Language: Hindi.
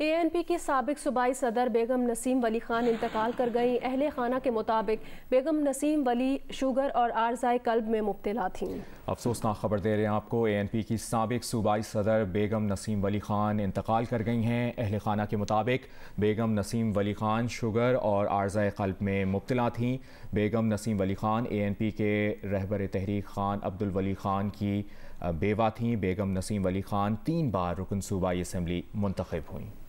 एएनपी की सबक सूबाई सदर बेगम नसीम वली खान इंतकाल कर गई अहल खाना के मुताबिक बेगम नसीम वली शुगर और आरजाई कल्ब में मुबतला थीं अफसोसनाक खबर दे रहे हैं आपको ए एन पी की सबक सूबाई सदर बेगम नसीम वली खान इंतकाल कर गई हैं अहल खाना के मुताबिक बेगम नसीम वली खान शुगर और आरजाई कल्ब में मुबतला थी Begum Naseem Wali Khan A N P के रहबर तहरीक खान अब्दुल वली खान की बेवा थीं बेगम नसीम वली खान तीन बार रुकन सूबाई असम्बली मुंतब हुई